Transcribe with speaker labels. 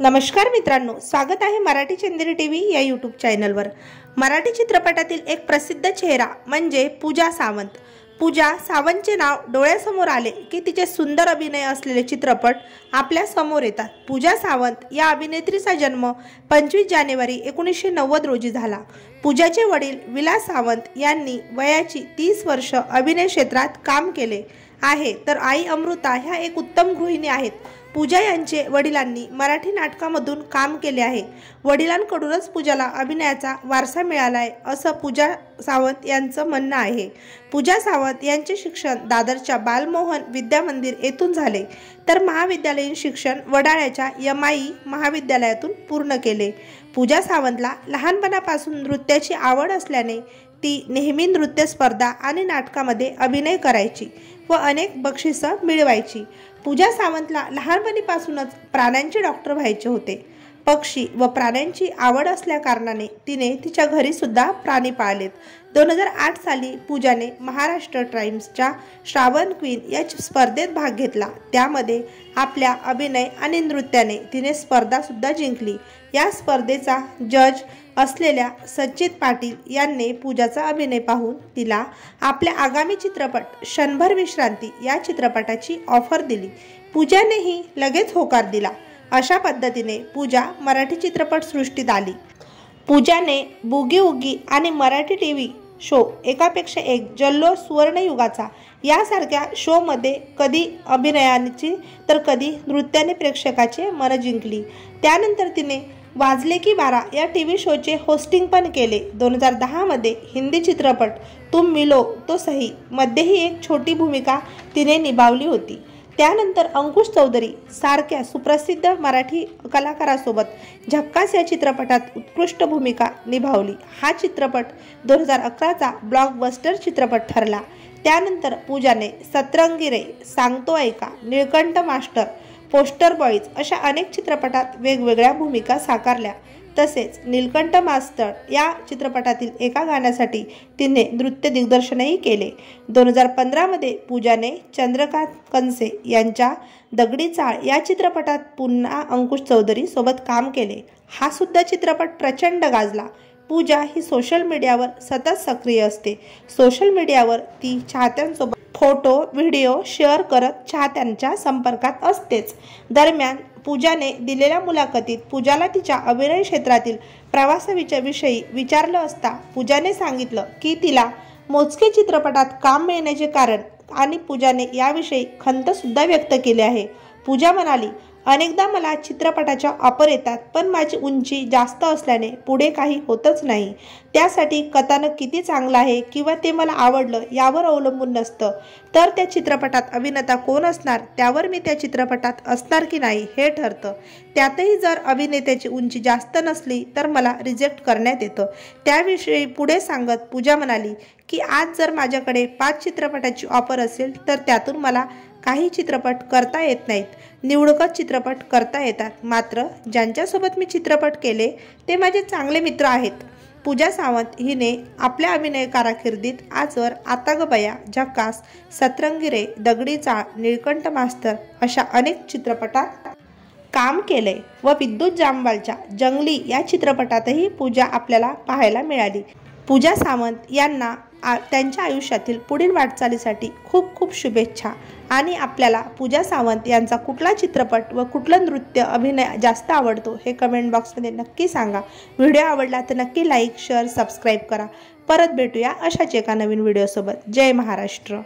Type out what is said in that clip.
Speaker 1: नमस्कार मित्रांनो स्वागत आहे मराठी चंदेरी टी व्ही या यूट्यूब चॅनलवर मराठी चित्रपटातील एक प्रसिद्ध चेहरा म्हणजे पूजा सावंत पूजा सावंतचे नाव डोळ्यासमोर आले की तिचे सुंदर अभिनय असलेले चित्रपट आपल्या समोर येतात पूजा सावंत या अभिनेत्रीचा जन्म पंचवीस जानेवारी एकोणीसशे नव्वद रोजी झाला पूजाचे वडील विलास सावंत यांनी वयाची तीस वर्ष अभिनय क्षेत्रात काम केले आहे तर आई अमृता ह्या एक उत्तम गृहिणी आहेत पूजा यांचे वडिलांनी मराठी नाटकामधून काम केले आहे वडिलांकडूनच पूजाला अभिनयाचा वारसा मिळाला आहे असं पूजा सावंत यांचं म्हणणं आहे पूजा सावंत यांचे शिक्षण दादरच्या बालमोहन विद्यामंदिर येथून झाले तर महाविद्यालयीन शिक्षण वडाळ्याच्या यमाई महाविद्यालयातून पूर्ण केले पूजा सावंतला लहानपणापासून नृत्याची आवड असल्याने ती नेहमी नृत्य स्पर्धा आणि नाटकामध्ये अभिनय करायची व अनेक बक्षिसं मिळवायची पूजा सावंतला लहानपणीपासूनच प्राण्यांचे डॉक्टर व्हायचे होते पक्षी व प्राण्यांची आवड असल्याकारणाने तिने तिच्या घरीसुद्धा प्राणी पाळलेत दोन हजार आठ साली पूजाने महाराष्ट्र टाइम्सच्या श्रावण क्वीन या स्पर्धेत भाग घेतला त्यामध्ये आपल्या अभिनय आणि नृत्याने तिने स्पर्धासुद्धा जिंकली या स्पर्धेचा जज असलेल्या सचित पाटील यांनी पूजाचा अभिनय पाहून तिला आपल्या आगामी चित्रपट क्षणभर विश्रांती या चित्रपटाची ऑफर दिली पूजानेही लगेच होकार दिला अशा पद्धतीने पूजा मराठी चित्रपटसृष्टीत आली पूजाने बुगी उगी आणि मराठी टी व्ही शो एकापेक्षा एक जल्लो सुवर्णयुगाचा यासारख्या शोमध्ये कधी अभिनयाची तर कधी नृत्याने प्रेक्षकाचे मन जिंकली त्यानंतर तिने वाजले की बारा या टी व्ही शोचे होस्टिंग पण केले दोन हजार दहामध्ये हिंदी चित्रपट तुम मिलो तो सही मध्येही एक छोटी भूमिका तिने निभावली होती त्यानंतर अंकुश चौधरी सारख्या सुप्रसिद्ध मराठी कलाकारासोबत झक्कास या चित्रपटात उत्कृष्ट भूमिका निभावली हा चित्रपट दोन हजार अकराचा ब्लॉकबस्टर चित्रपट ठरला त्यानंतर पूजाने सतरंगी रे सांगतो ऐका निळकंठ मास्टर पोस्टर बॉईज अशा अनेक चित्रपटात वेगवेगळ्या भूमिका साकारल्या तसेच नीलकंठ मास्तर या चित्रपटातील एका गाण्यासाठी तिने नृत्य दिग्दर्शनही केले दोन हजार पंधरामध्ये पूजाने चंद्रकांत कनसे यांच्या दगडी चाळ या चित्रपटात पुन्हा अंकुश चौधरी सोबत काम केले हा सुद्धा चित्रपट प्रचंड गाजला पूजा ही सोशल मीडियावर सतत सक्रिय असते सोशल मीडियावर ती चाहत्यांसोबत फोटो व्हिडिओ शेअर करत चाहत्यांच्या संपर्कात असतेच दरम्यान पूजाने दिलेल्या मुलाखतीत पूजाला तिच्या अभिनय क्षेत्रातील प्रवासाविषयी विषयी विचारलं असता पूजाने सांगितलं की तिला मोजके चित्रपटात काम मिळण्याचे कारण आणि पूजाने याविषयी खंतसुद्धा व्यक्त केली आहे पूजा म्हणाली अनेकदा मला चित्रपटाच्या ऑफर येतात पण माझी उंची जास्त असल्याने पुढे काही होतच नाही त्यासाठी कथानक किती चांगलं आहे किंवा ते मला आवडलं यावर अवलंबून नसतं तर त्या चित्रपटात अभिनेता कोण असणार त्यावर मी त्या चित्रपटात असणार की नाही हे ठरतं त्यातही जर अभिनेत्याची उंची जास्त नसली तर मला रिजेक्ट करण्यात येतं त्याविषयी पुढे सांगत पूजा म्हणाली की आज जर माझ्याकडे पाच चित्रपटाची ऑफर असेल तर त्यातून मला काही चित्रपट करता येत नाहीत निवडकच चित्रपट करता येतात मात्र ज्यांच्यासोबत मी चित्रपट केले ते माझे चांगले मित्र आहेत पूजा सावंत हिने आपल्या अभिनय कारकिर्दीत आजवर आतागबया झकास सतरंगिरे सतरंगिरे दगडी चाळ निळकंठ मास्तर अशा अनेक चित्रपटात काम केले व विद्युत जामवालच्या जंगली या चित्रपटातही पूजा आपल्याला पाहायला मिळाली पूजा सावंत यांना आ त्यांच्या आयुष्यातील पुढील वाटचालीसाठी खूप खूप शुभेच्छा आणि आपल्याला पूजा सावंत यांचा कुठला चित्रपट व कुठलं नृत्य अभिनय जास्त आवडतो हे कमेंट बॉक्समध्ये नक्की सांगा व्हिडिओ आवडला तर नक्की लाईक शेअर सबस्क्राईब करा परत भेटूया अशाच एका नवीन व्हिडिओसोबत जय महाराष्ट्र